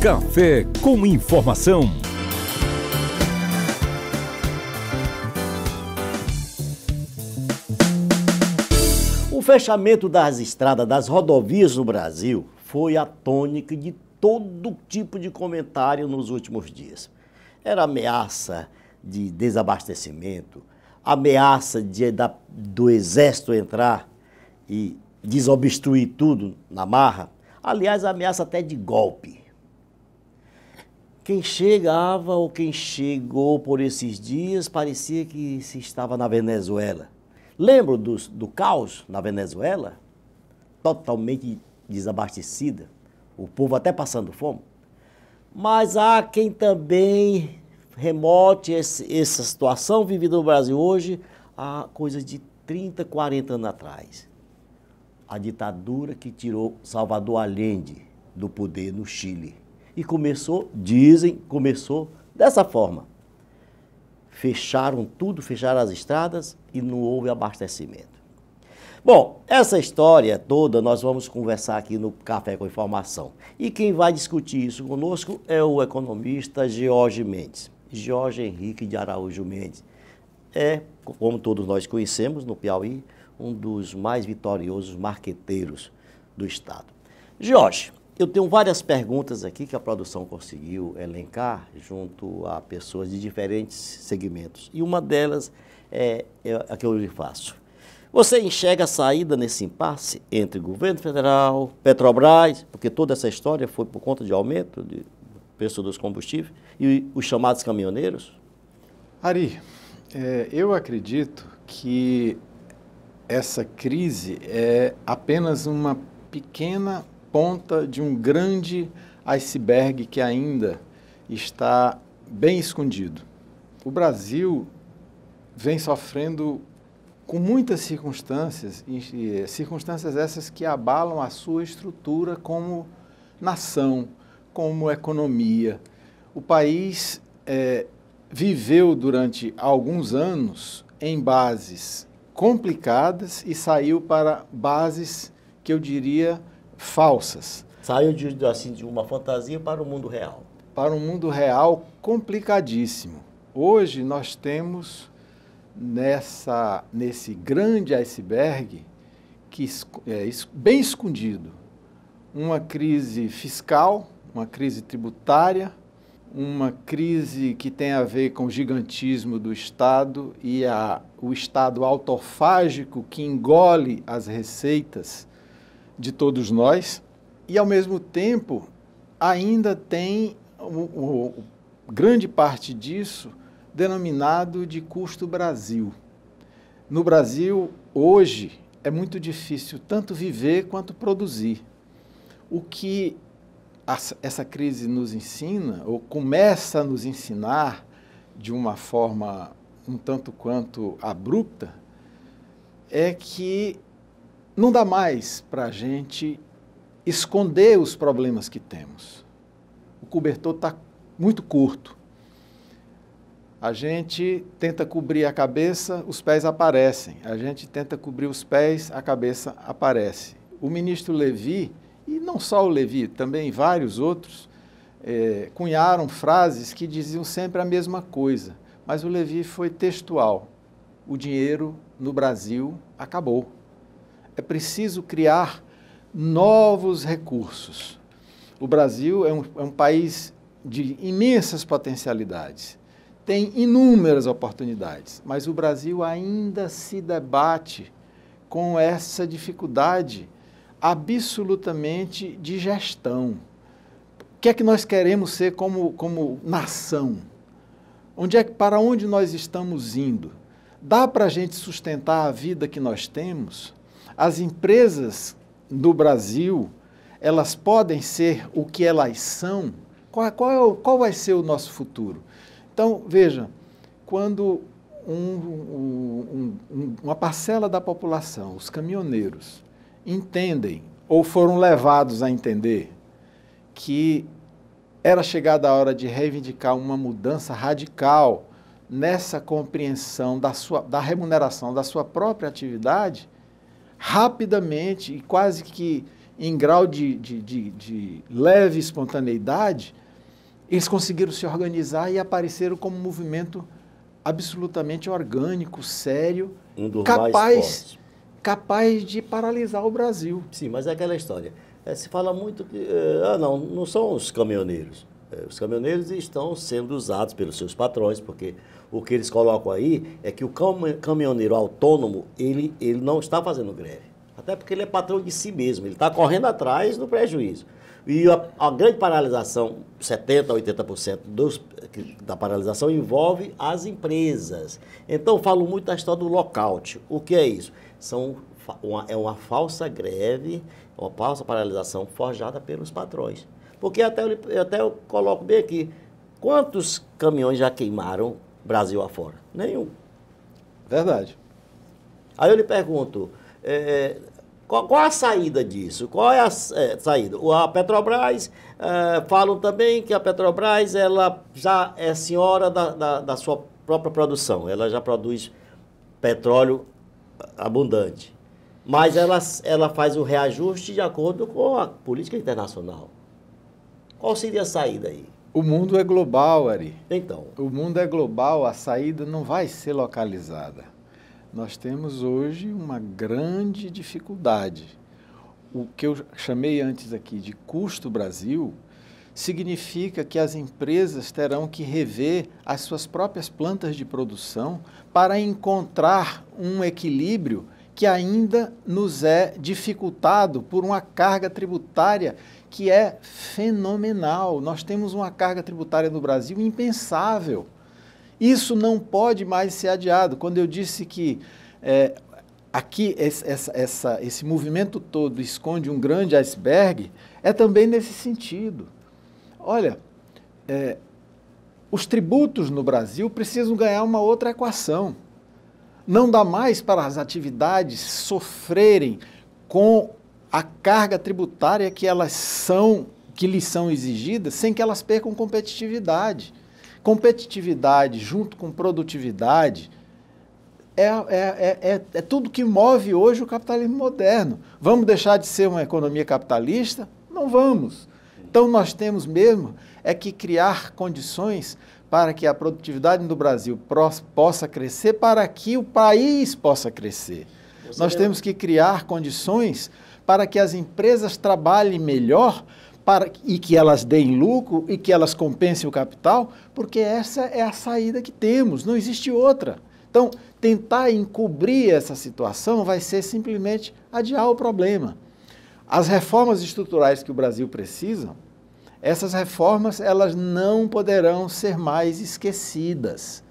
Café com informação. O fechamento das estradas, das rodovias no Brasil, foi a tônica de todo tipo de comentário nos últimos dias. Era ameaça de desabastecimento, ameaça de, da, do exército entrar e desobstruir tudo na marra. Aliás, ameaça até de golpe. Quem chegava ou quem chegou por esses dias parecia que se estava na Venezuela. Lembro do, do caos na Venezuela? Totalmente desabastecida, o povo até passando fome. Mas há quem também remote esse, essa situação vivida no Brasil hoje a coisa de 30, 40 anos atrás. A ditadura que tirou Salvador Allende do poder no Chile. E começou, dizem, começou dessa forma. Fecharam tudo, fecharam as estradas e não houve abastecimento. Bom, essa história toda nós vamos conversar aqui no Café com Informação. E quem vai discutir isso conosco é o economista Jorge Mendes, Jorge Henrique de Araújo Mendes. É, como todos nós conhecemos no Piauí, um dos mais vitoriosos marqueteiros do Estado. Jorge, eu tenho várias perguntas aqui que a produção conseguiu elencar junto a pessoas de diferentes segmentos. E uma delas é, é a que eu lhe faço. Você enxerga a saída nesse impasse entre governo federal, Petrobras, porque toda essa história foi por conta de aumento do preço dos combustíveis, e os chamados caminhoneiros? Ari, é, eu acredito que essa crise é apenas uma pequena ponta de um grande iceberg que ainda está bem escondido. O Brasil vem sofrendo com muitas circunstâncias, circunstâncias essas que abalam a sua estrutura como nação, como economia. O país é, viveu durante alguns anos em bases complicadas e saiu para bases que eu diria falsas. Saiu de, assim, de uma fantasia para o mundo real. Para um mundo real complicadíssimo. Hoje nós temos nessa, nesse grande iceberg, que é bem escondido, uma crise fiscal, uma crise tributária, uma crise que tem a ver com o gigantismo do Estado e a, o Estado autofágico que engole as receitas de todos nós e, ao mesmo tempo, ainda tem o, o, grande parte disso denominado de custo Brasil. No Brasil, hoje, é muito difícil tanto viver quanto produzir. O que essa crise nos ensina, ou começa a nos ensinar de uma forma um tanto quanto abrupta, é que não dá mais para a gente esconder os problemas que temos. O cobertor está muito curto. A gente tenta cobrir a cabeça, os pés aparecem. A gente tenta cobrir os pés, a cabeça aparece. O ministro Levi, e não só o Levi, também vários outros, é, cunharam frases que diziam sempre a mesma coisa. Mas o Levi foi textual. O dinheiro no Brasil acabou é preciso criar novos recursos. O Brasil é um, é um país de imensas potencialidades, tem inúmeras oportunidades, mas o Brasil ainda se debate com essa dificuldade absolutamente de gestão. O que é que nós queremos ser como, como nação? Onde é que, para onde nós estamos indo? Dá para a gente sustentar a vida que nós temos? As empresas do Brasil, elas podem ser o que elas são? Qual, qual, qual vai ser o nosso futuro? Então, veja, quando um, um, um, uma parcela da população, os caminhoneiros, entendem ou foram levados a entender que era chegada a hora de reivindicar uma mudança radical nessa compreensão da, sua, da remuneração da sua própria atividade, rapidamente e quase que em grau de, de, de, de leve espontaneidade, eles conseguiram se organizar e apareceram como um movimento absolutamente orgânico, sério, um dos capaz, mais capaz de paralisar o Brasil. Sim, mas é aquela história. É, se fala muito que. É, ah, não, não são os caminhoneiros. É, os caminhoneiros estão sendo usados pelos seus patrões, porque o que eles colocam aí é que o caminhoneiro autônomo, ele, ele não está fazendo greve. Até porque ele é patrão de si mesmo, ele está correndo atrás do prejuízo. E a, a grande paralisação, 70%, 80% dos, da paralisação envolve as empresas. Então, falo muito da história do lockout. O que é isso? São, uma, é uma falsa greve, uma falsa paralisação forjada pelos patrões. Porque até eu, até eu coloco bem aqui, quantos caminhões já queimaram Brasil afora? Nenhum. Verdade. Aí eu lhe pergunto, é, é, qual, qual, a saída disso? Qual é a é, saída? A Petrobras, é, falam também que a Petrobras ela já é senhora da, da, da, sua própria produção, ela já produz petróleo abundante. Mas ela, ela faz o reajuste de acordo com a política internacional. Qual seria a saída aí? O mundo é global, Ari. Então. O mundo é global, a saída não vai ser localizada. Nós temos hoje uma grande dificuldade. O que eu chamei antes aqui de custo Brasil significa que as empresas terão que rever as suas próprias plantas de produção para encontrar um equilíbrio que ainda nos é dificultado por uma carga tributária que é fenomenal. Nós temos uma carga tributária no Brasil impensável. Isso não pode mais ser adiado. Quando eu disse que é, aqui essa, essa, esse movimento todo esconde um grande iceberg, é também nesse sentido. Olha, é, os tributos no Brasil precisam ganhar uma outra equação. Não dá mais para as atividades sofrerem com a carga tributária que elas são, que lhes são exigidas, sem que elas percam competitividade. Competitividade junto com produtividade é, é, é, é, é tudo que move hoje o capitalismo moderno. Vamos deixar de ser uma economia capitalista? Não vamos. Então nós temos mesmo é que criar condições para que a produtividade do Brasil possa crescer, para que o país possa crescer. Você nós temos que criar condições para que as empresas trabalhem melhor para, e que elas deem lucro e que elas compensem o capital, porque essa é a saída que temos, não existe outra. Então, tentar encobrir essa situação vai ser simplesmente adiar o problema. As reformas estruturais que o Brasil precisa, essas reformas elas não poderão ser mais esquecidas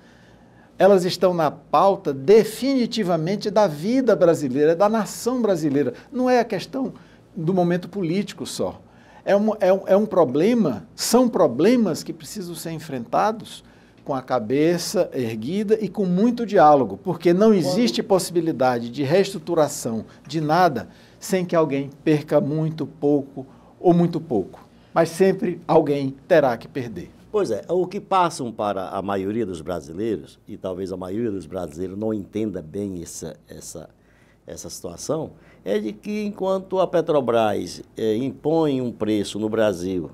elas estão na pauta definitivamente da vida brasileira, da nação brasileira. Não é a questão do momento político só. É um, é um, é um problema, são problemas que precisam ser enfrentados com a cabeça erguida e com muito diálogo, porque não existe possibilidade de reestruturação de nada sem que alguém perca muito pouco ou muito pouco. Mas sempre alguém terá que perder. Pois é, o que passam para a maioria dos brasileiros, e talvez a maioria dos brasileiros não entenda bem essa, essa, essa situação, é de que enquanto a Petrobras é, impõe um preço no Brasil,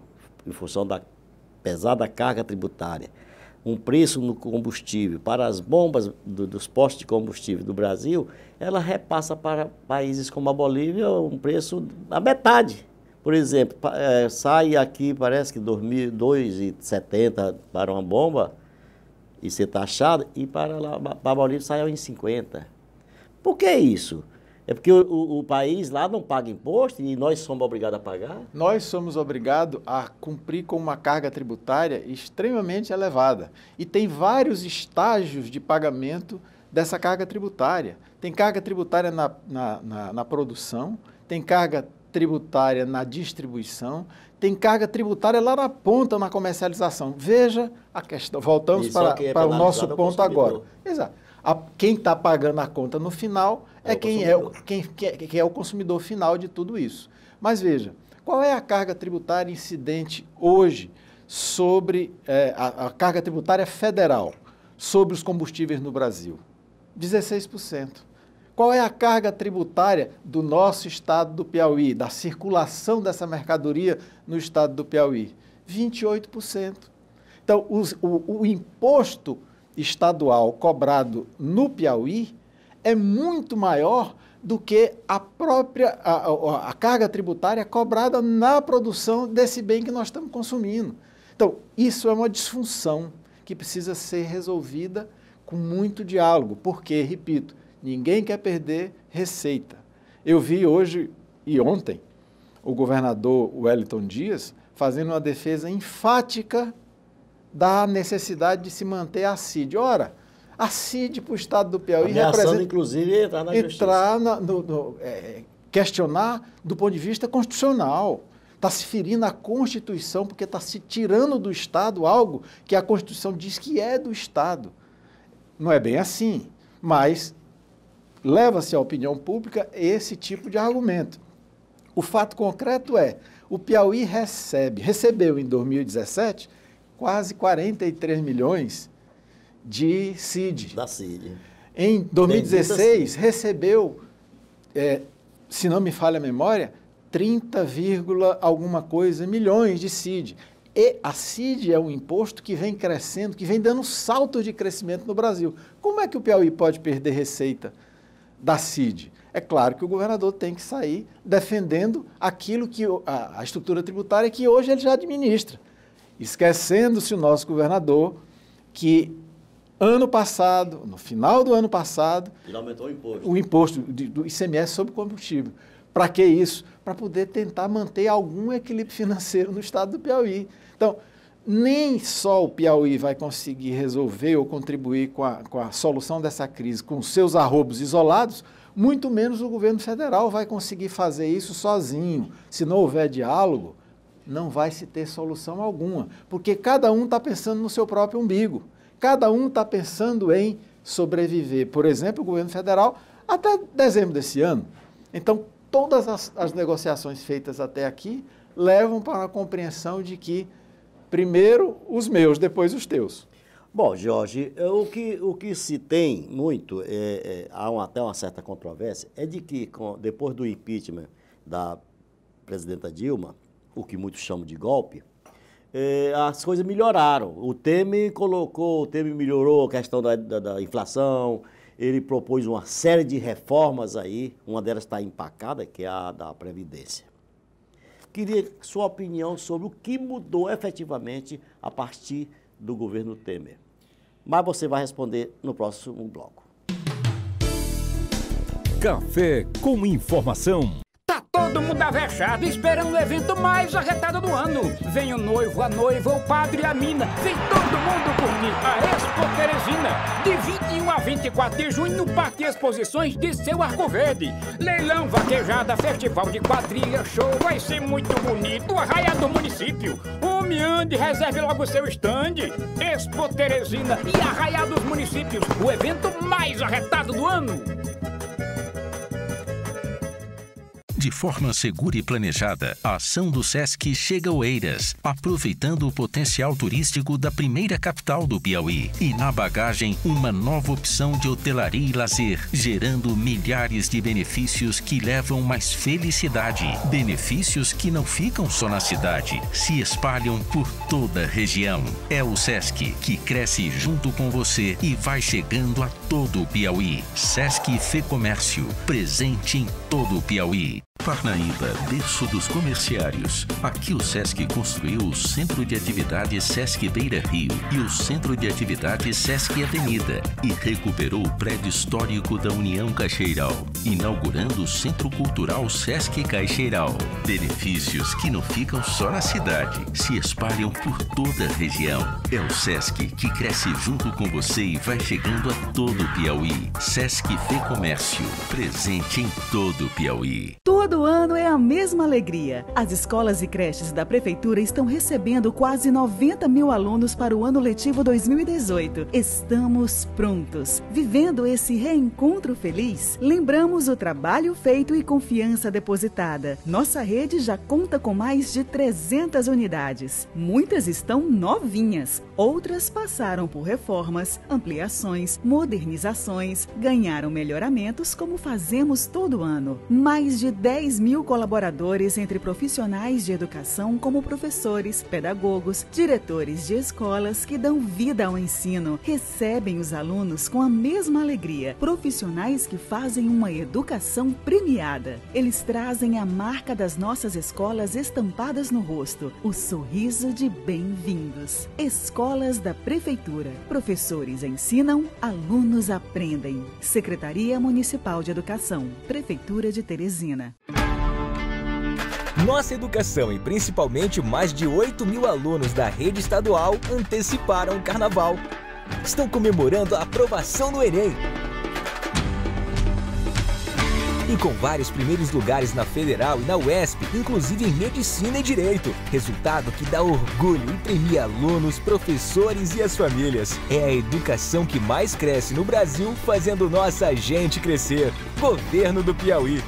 em função da pesada carga tributária, um preço no combustível para as bombas do, dos postos de combustível do Brasil, ela repassa para países como a Bolívia um preço a metade por exemplo, é, sai aqui, parece que 2,70 para uma bomba e ser taxado, tá e para, lá, para Bolívia sai 1,50. Por que isso? É porque o, o, o, país lá não paga imposto e nós somos obrigados a pagar? Nós somos obrigados a cumprir com uma carga tributária extremamente elevada. E tem vários estágios de pagamento dessa carga tributária. Tem carga tributária na, na, na, na produção, tem carga tributária na distribuição, tem carga tributária lá na ponta na comercialização. Veja a questão. Voltamos para, é, é para o nosso ponto agora. Exato. A, quem está pagando a conta no final é, é quem, é, quem, quem, é, quem é o consumidor final de tudo isso. Mas veja, qual é a carga tributária incidente hoje sobre é, a, a, carga tributária federal sobre os combustíveis no Brasil? 16%. Qual é a carga tributária do nosso estado do Piauí, da circulação dessa mercadoria no estado do Piauí? 28%. Então, os, o, o imposto estadual cobrado no Piauí é muito maior do que a própria a, a, carga tributária cobrada na produção desse bem que nós estamos consumindo. Então, isso é uma disfunção que precisa ser resolvida com muito diálogo, porque, repito, Ninguém quer perder receita. Eu vi hoje e ontem o governador Wellington Dias fazendo uma defesa enfática da necessidade de se manter a CID. Ora, a CID para o Estado do Piauí Ameaçando, representa... inclusive, entrar na justiça. Entrar na, no, no, é, questionar do ponto de vista constitucional. Está se ferindo a Constituição porque está se tirando do Estado algo que a Constituição diz que é do Estado. Não é bem assim, mas leva-se à opinião pública esse tipo de argumento. O fato concreto é, o Piauí recebe, recebeu em 2017 quase 43 milhões de CID. Da CID. Em 2016 recebeu, é, se não me falha a memória, 30, alguma coisa milhões de CID. E a CID é um imposto que vem crescendo, que vem dando saltos de crescimento no Brasil. Como é que o Piauí pode perder receita? da CID. É claro que o governador tem que sair defendendo aquilo que a, a estrutura tributária que hoje ele já administra, esquecendo-se o nosso governador que ano passado, no final do ano passado, ele aumentou o imposto, o imposto de, do ICMS sobre combustível. Para que isso? Para poder tentar manter algum equilíbrio financeiro no estado do Piauí. Então, nem só o Piauí vai conseguir resolver ou contribuir com a, com a solução dessa crise com seus arrobos isolados, muito menos o governo federal vai conseguir fazer isso sozinho. Se não houver diálogo, não vai se ter solução alguma, porque cada um está pensando no seu próprio umbigo, cada um está pensando em sobreviver. Por exemplo, o governo federal, até dezembro desse ano. Então, todas as, as negociações feitas até aqui levam para a compreensão de que Primeiro os meus, depois os teus. Bom, Jorge, eh, o que, o que se tem muito, é, é, há uma, até uma certa controvérsia, é de que com, depois do impeachment da presidenta Dilma, o que muitos chamam de golpe, é, as coisas melhoraram. O Temer colocou, o Temer melhorou a questão da, da, da inflação, ele propôs uma série de reformas aí, uma delas está empacada, que é a da Previdência. Queria sua opinião sobre o que mudou efetivamente a partir do governo Temer. Mas você vai responder no próximo bloco. Café com informação fechado, é esperando o evento mais arretado do ano. Vem o noivo, a noiva, o padre a mina. Vem todo mundo curtir a Expo Teresina. De 21 a 24 de junho, no Parque Exposições de seu Arco Verde. Leilão, vaquejada, festival de quadrilha, show. Vai ser muito bonito, arraia do município. Homem, ande, reserve logo seu stand. Expo Teresina e arraia dos municípios. O evento mais arretado do ano. De forma segura e planejada, a ação do SESC chega a Oeiras, aproveitando o potencial turístico da primeira capital do Piauí. E na bagagem, uma nova opção de hotelaria e lazer, gerando milhares de benefícios que levam mais felicidade. Benefícios que não ficam só na cidade, se espalham por toda a região. É o SESC que cresce junto com você e vai chegando a todo o Piauí. SESC Fê Comércio, presente em todo o Piauí. Parnaíba, berço dos comerciários. Aqui o SESC construiu o Centro de Atividades SESC Beira Rio e o Centro de Atividades SESC Avenida e recuperou o prédio histórico da União Caixeiral, inaugurando o Centro Cultural SESC Caixeiral. Benefícios que não ficam só na cidade, se espalham por toda a região. É o SESC que cresce junto com você e vai chegando a todo o Piauí. SESC Fê Comércio, presente em todo o Piauí. Todo ano é a mesma alegria. As escolas e creches da Prefeitura estão recebendo quase 90 mil alunos para o ano letivo 2018. Estamos prontos. Vivendo esse reencontro feliz, lembramos o trabalho feito e confiança depositada. Nossa rede já conta com mais de 300 unidades. Muitas estão novinhas, outras passaram por reformas, ampliações, modernizações, ganharam melhoramentos, como fazemos todo ano. Mais de 10 10 mil colaboradores entre profissionais de educação, como professores, pedagogos, diretores de escolas que dão vida ao ensino, recebem os alunos com a mesma alegria. Profissionais que fazem uma educação premiada. Eles trazem a marca das nossas escolas estampadas no rosto, o sorriso de bem-vindos. Escolas da Prefeitura. Professores ensinam, alunos aprendem. Secretaria Municipal de Educação, Prefeitura de Teresina. Nossa educação e principalmente mais de 8 mil alunos da rede estadual anteciparam o carnaval. Estão comemorando a aprovação no Enem. E com vários primeiros lugares na Federal e na UESP, inclusive em Medicina e Direito. Resultado que dá orgulho e premia alunos, professores e as famílias. É a educação que mais cresce no Brasil, fazendo nossa gente crescer. Governo do Piauí.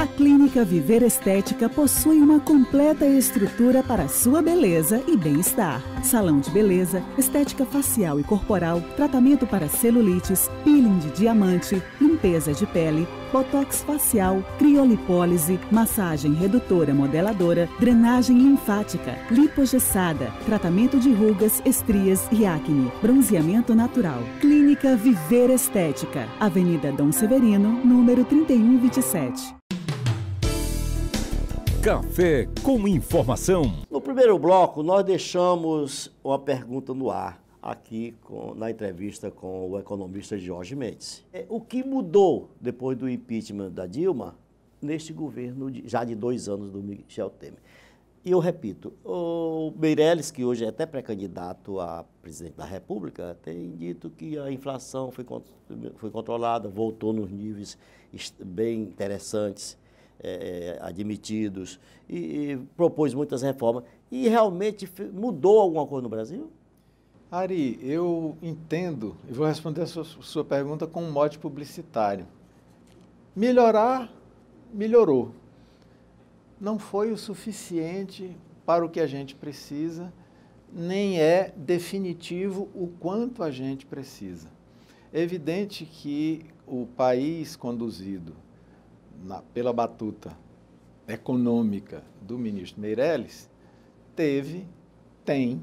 A Clínica Viver Estética possui uma completa estrutura para sua beleza e bem-estar. Salão de beleza, estética facial e corporal, tratamento para celulites, peeling de diamante, limpeza de pele, botox facial, criolipólise, massagem redutora modeladora, drenagem linfática, lipogessada, tratamento de rugas, estrias e acne, bronzeamento natural. Clínica Viver Estética, Avenida Dom Severino, número 3127. Café com informação. No primeiro bloco, nós deixamos uma pergunta no ar, aqui com, na entrevista com o economista Jorge Mendes. É, o que mudou depois do impeachment da Dilma neste governo de, já de dois anos do Michel Temer? E eu repito, o Meirelles, que hoje é até pré-candidato a presidente da República, tem dito que a inflação foi, foi controlada, voltou nos níveis bem interessantes. É, é, admitidos e, e, propôs muitas reformas. E realmente mudou alguma coisa no Brasil? Ari, eu entendo, e vou responder a sua, sua pergunta com um mote publicitário. Melhorar, melhorou. Não foi o suficiente para o que a gente precisa, nem é definitivo o quanto a gente precisa. É evidente que o país conduzido na, pela batuta econômica do ministro Meirelles, teve, tem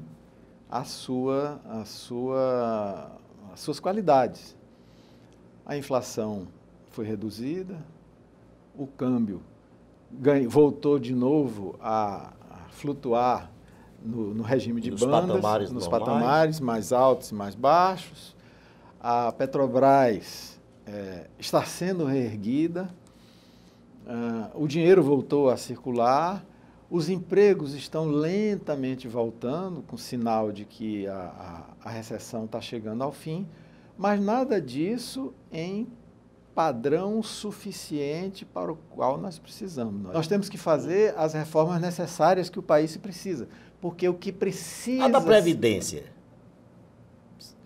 a sua, a sua, as suas qualidades. A inflação foi reduzida, o câmbio ganho, voltou de novo a, a flutuar no, no, regime de nos bandas, patamares nos normais. patamares mais altos e mais baixos. A Petrobras é, está sendo reerguida, ah, o dinheiro voltou a circular, os empregos estão lentamente voltando, com sinal de que a, a, a recessão está chegando ao fim, mas nada disso em padrão suficiente para o qual nós precisamos. Nós, nós temos que fazer as reformas necessárias que o país precisa, porque o que precisa... A da Previdência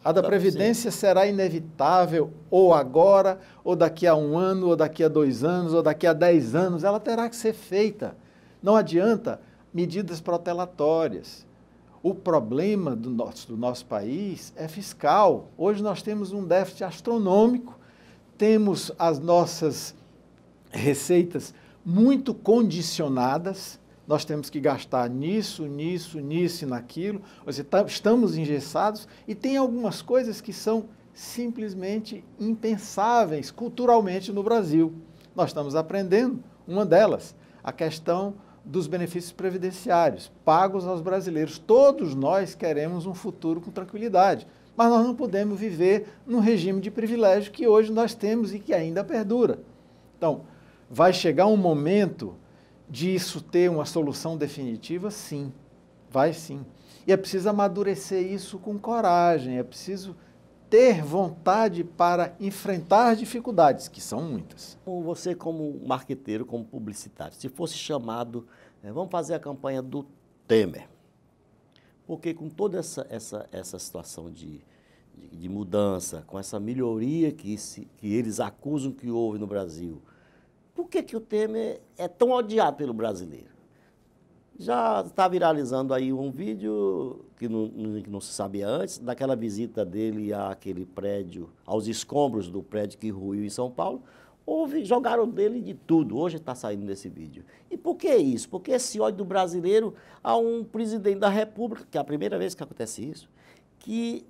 a da Previdência Sim. será inevitável, ou agora, ou daqui a um ano, ou daqui a dois anos, ou daqui a dez anos. Ela terá que ser feita. Não adianta medidas protelatórias. O problema do nosso, do nosso país é fiscal. Hoje nós temos um déficit astronômico, temos as nossas receitas muito condicionadas nós temos que gastar nisso, nisso, nisso e naquilo. Ou seja, estamos engessados e tem algumas coisas que são simplesmente impensáveis culturalmente no Brasil. Nós estamos aprendendo uma delas, a questão dos benefícios previdenciários pagos aos brasileiros. Todos nós queremos um futuro com tranquilidade, mas nós não podemos viver num regime de privilégio que hoje nós temos e que ainda perdura. Então, vai chegar um momento disso ter uma solução definitiva? Sim, vai sim. E é preciso amadurecer isso com coragem, é preciso ter vontade para enfrentar as dificuldades, que são muitas. Você, como marqueteiro, como publicitário, se fosse chamado, né, vamos fazer a campanha do Temer. Porque com toda essa, essa, essa situação de, de, de mudança, com essa melhoria que, se, que eles acusam que houve no Brasil, por que, que o Temer é tão odiado pelo brasileiro? Já está viralizando aí um vídeo que não, que não se sabia antes, daquela visita dele àquele prédio, aos escombros do prédio que ruiu em São Paulo. Houve, jogaram dele de tudo. Hoje está saindo nesse vídeo. E por que isso? Porque esse ódio do brasileiro a um presidente da República, que é a primeira vez que acontece isso, que,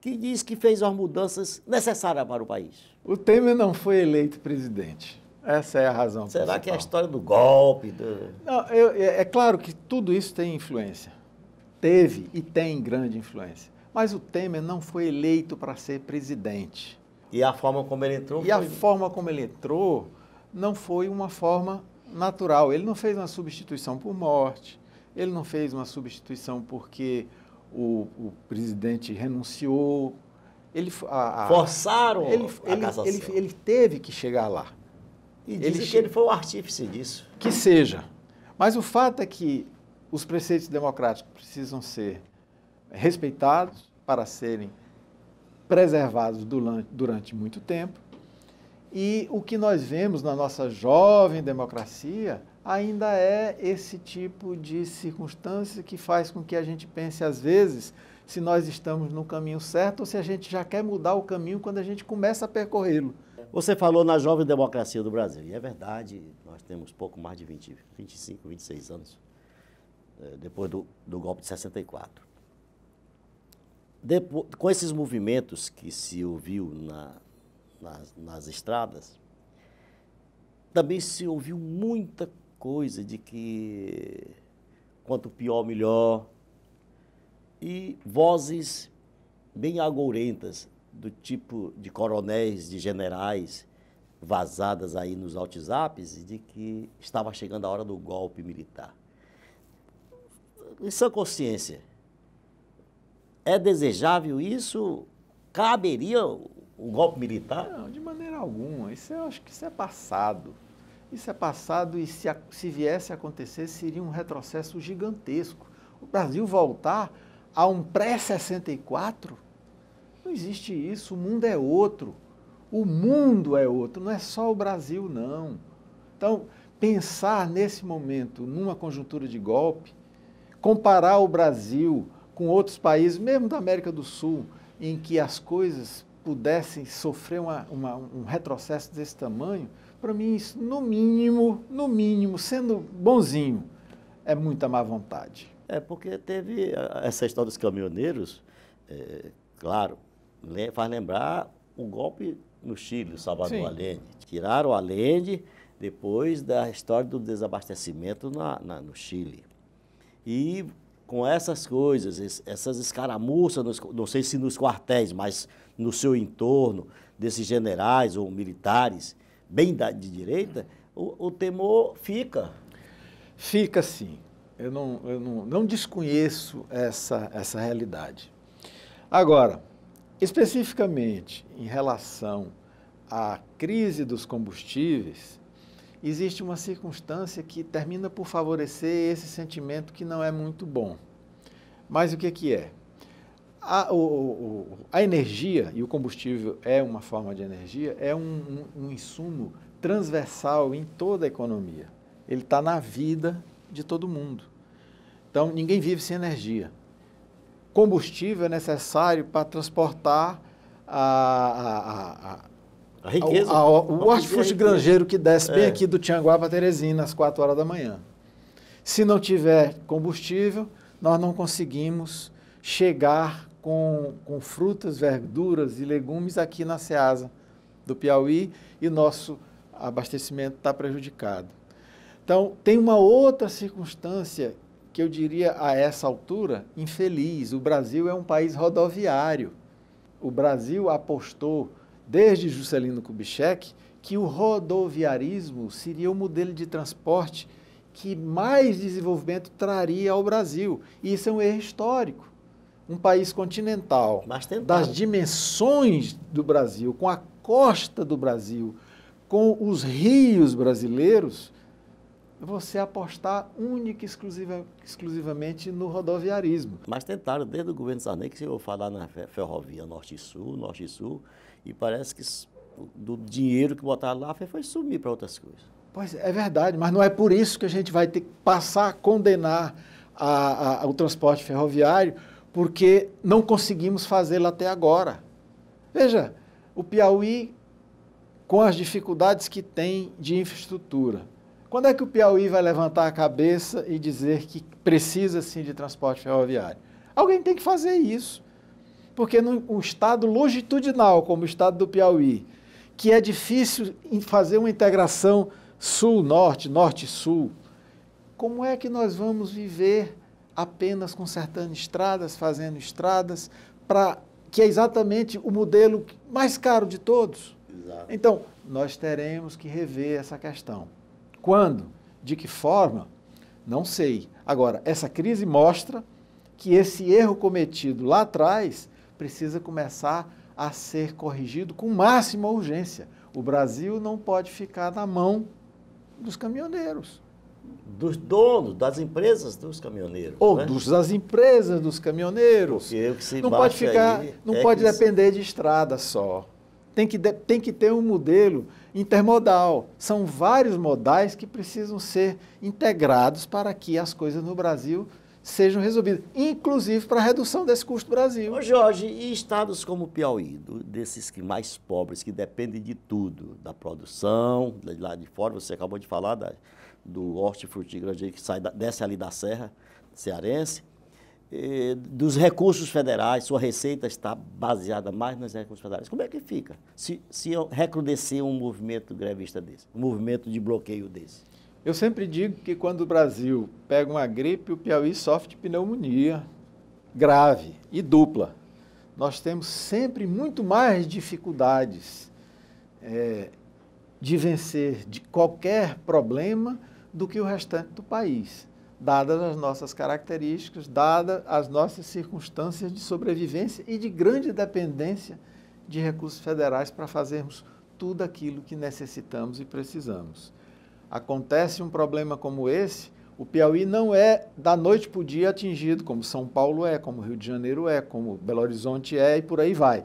que diz que fez as mudanças necessárias para o país. O Temer não foi eleito presidente. Essa é a razão. Será principal. que é a história do golpe? Do... Não, eu, é, é claro que tudo isso tem influência. Teve e tem grande influência. Mas o Temer não foi eleito para ser presidente. E a forma como ele entrou? E foi... a forma como ele entrou não foi uma forma natural. Ele não fez uma substituição por morte, ele não fez uma substituição porque o, o presidente renunciou. Ele, a, a, Forçaram ele, a ele, Ele, ele teve que chegar lá. E dizem ele que ele foi o artífice disso. Que seja. Mas o fato é que os preceitos democráticos precisam ser respeitados para serem preservados durante, durante muito tempo. E o que nós vemos na nossa jovem democracia ainda é esse tipo de circunstância que faz com que a gente pense, às vezes, se nós estamos no caminho certo ou se a gente já quer mudar o caminho quando a gente começa a percorrê-lo. Você falou na jovem democracia do Brasil, e é verdade, nós temos pouco mais de 20, 25, 26 anos, eh, depois do, do golpe de 64. Depois, com esses movimentos que se ouviu na, nas, nas estradas, também se ouviu muita coisa de que quanto pior, melhor. E vozes bem agourentas do tipo de coronéis, de generais vazadas aí nos WhatsApps de que estava chegando a hora do golpe militar. Em sua consciência, é desejável isso? Caberia o golpe militar? Não, de maneira alguma. Isso eu acho que isso é passado. Isso é passado e se, se viesse a acontecer, seria um retrocesso gigantesco. O Brasil voltar a um pré-64 não existe isso, o mundo é outro. O mundo é outro, não é só o Brasil, não. Então, pensar nesse momento, numa conjuntura de golpe, comparar o Brasil com outros países, mesmo da América do Sul, em que as coisas pudessem sofrer uma, uma, um retrocesso desse tamanho, para mim isso, no mínimo, no mínimo, sendo bonzinho, é muita má vontade. É, porque teve ah, essa história dos caminhoneiros, é, claro, faz lembrar o golpe no Chile, o Salvador Sim. Allende. Tiraram o Allende depois da história do desabastecimento na, na, no Chile. E com essas coisas, essas escaramuças, nos, não sei se nos quartéis, mas no seu entorno, desses generais ou militares bem da, de direita, o, o temor fica. Fica sim. Eu não, eu não, não desconheço essa, essa realidade. Agora, Especificamente em relação à crise dos combustíveis, existe uma circunstância que termina por favorecer esse sentimento que não é muito bom. Mas o que, é que é? A, o, o, a energia, e o combustível é uma forma de energia, é um, um, um insumo transversal em toda a economia. Ele está na vida de todo mundo. Então, ninguém vive sem energia combustível necessário para transportar a, a, a, a riqueza. A, o artifúndio granjeiro que desce é. bem aqui do Tianguá para Teresina às 4 horas da manhã. Se não tiver combustível, nós não conseguimos chegar com, com frutas, verduras e legumes aqui na Ceasa do Piauí e nosso abastecimento está prejudicado. Então, tem uma outra circunstância que eu diria a essa altura infeliz. O Brasil é um país rodoviário. O Brasil apostou, desde Juscelino Kubitschek, que o rodoviarismo seria o modelo de transporte que mais desenvolvimento traria ao Brasil. E isso é um erro histórico. Um país continental, das dimensões do Brasil, com a costa do Brasil, com os rios brasileiros, você apostar única e exclusiva, exclusivamente no rodoviarismo. Mas tentaram, desde o governo Sarney, que se eu falar na ferrovia Norte-Sul, Norte-Sul, e parece que do dinheiro que botaram lá foi sumir para outras coisas. Pois é, é verdade, mas não é por isso que a gente vai ter que passar a condenar a, a, o transporte ferroviário, porque não conseguimos fazê-lo até agora. Veja, o Piauí, com as dificuldades que tem de infraestrutura, quando é que o Piauí vai levantar a cabeça e dizer que precisa sim de transporte ferroviário? Alguém tem que fazer isso. Porque um estado longitudinal como o estado do Piauí, que é difícil fazer uma integração sul-norte, norte-sul, como é que nós vamos viver apenas consertando estradas, fazendo estradas, para que é exatamente o modelo mais caro de todos? Exato. Então, nós teremos que rever essa questão. Quando? De que forma? Não sei. Agora, essa crise mostra que esse erro cometido lá atrás precisa começar a ser corrigido com máxima urgência. O Brasil não pode ficar na mão dos caminhoneiros. Dos donos, das empresas dos caminhoneiros. Ou né? dos, das empresas dos caminhoneiros. não pode ficar, não é pode depender se... de estrada só. Tem que, tem que ter um modelo intermodal. São vários modais que precisam ser integrados para que as coisas no Brasil sejam resolvidas, inclusive para a redução desse custo do Brasil. Ô Jorge, e estados como o Piauí, desses que mais pobres, que dependem de tudo, da produção, de lá de fora, você acabou de falar da, do hortifruti que sai da, desce ali da serra cearense, dos recursos federais, sua receita está baseada mais nos recursos federais. Como é que fica se, se recrudescer um movimento grevista desse, um movimento de bloqueio desse? Eu sempre digo que quando o Brasil pega uma gripe, o Piauí sofre de pneumonia grave e dupla. Nós temos sempre muito mais dificuldades é, de vencer de qualquer problema do que o restante do país dadas as nossas características, dadas as nossas circunstâncias de sobrevivência e de grande dependência de recursos federais para fazermos tudo aquilo que necessitamos e precisamos. Acontece um problema como esse, o Piauí não é da noite para o dia atingido, como São Paulo é, como Rio de Janeiro é, como Belo Horizonte é e por aí vai.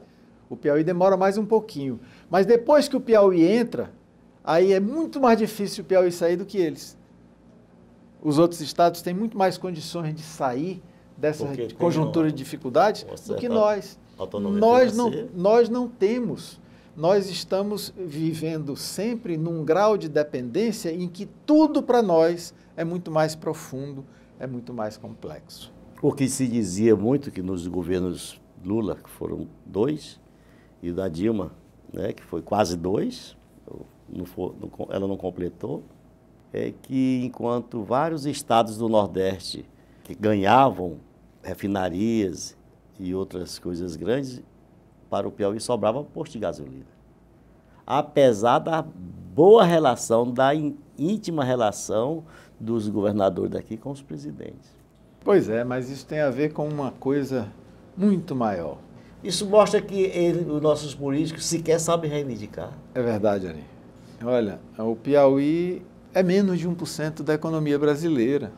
O Piauí demora mais um pouquinho. Mas depois que o Piauí entra, aí é muito mais difícil o Piauí sair do que eles os outros estados têm muito mais condições de sair dessa Porque conjuntura de dificuldades do que nós. Nós não, nós não temos. Nós estamos vivendo sempre num grau de dependência em que tudo para nós é muito mais profundo, é muito mais complexo. O que se dizia muito que nos governos Lula, que foram dois, e da Dilma, né, que foi quase dois, não for, não, ela não completou, é que enquanto vários estados do Nordeste que ganhavam refinarias e outras coisas grandes, para o Piauí sobrava posto de gasolina. Apesar da boa relação, da íntima relação dos governadores daqui com os presidentes. Pois é, mas isso tem a ver com uma coisa muito maior. Isso mostra que ele, os nossos políticos sequer sabem reivindicar. É verdade, Ani. Olha, o Piauí é menos de 1% da economia brasileira.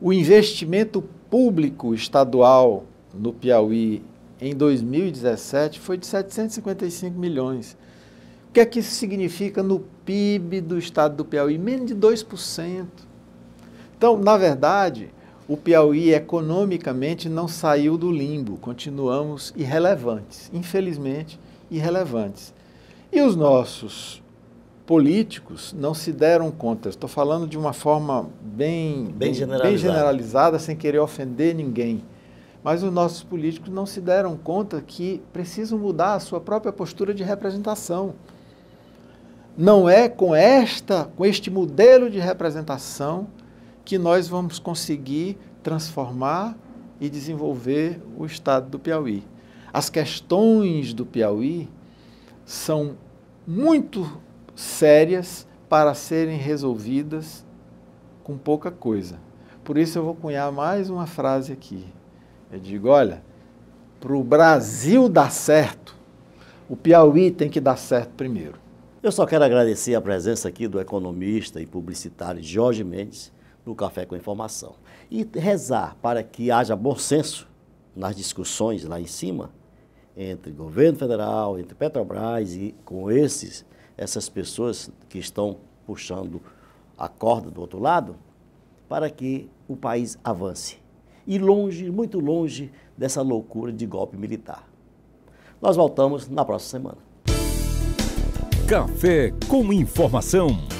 O investimento público estadual no Piauí em 2017 foi de 755 milhões. O que é que isso significa no PIB do estado do Piauí? Menos de 2%. Então, na verdade, o Piauí economicamente não saiu do limbo, continuamos irrelevantes, infelizmente irrelevantes. E os nossos políticos não se deram conta. Estou falando de uma forma bem, bem, generalizada. bem generalizada, sem querer ofender ninguém. Mas os nossos políticos não se deram conta que precisam mudar a sua própria postura de representação. Não é com esta, com este modelo de representação que nós vamos conseguir transformar e desenvolver o estado do Piauí. As questões do Piauí são muito sérias para serem resolvidas com pouca coisa. Por isso eu vou cunhar mais uma frase aqui. Eu digo, olha, para o Brasil dar certo, o Piauí tem que dar certo primeiro. Eu só quero agradecer a presença aqui do economista e publicitário Jorge Mendes no Café com Informação e rezar para que haja bom senso nas discussões lá em cima entre governo federal, entre Petrobras e com esses essas pessoas que estão puxando a corda do outro lado para que o país avance. E longe, muito longe dessa loucura de golpe militar. Nós voltamos na próxima semana. Café com informação.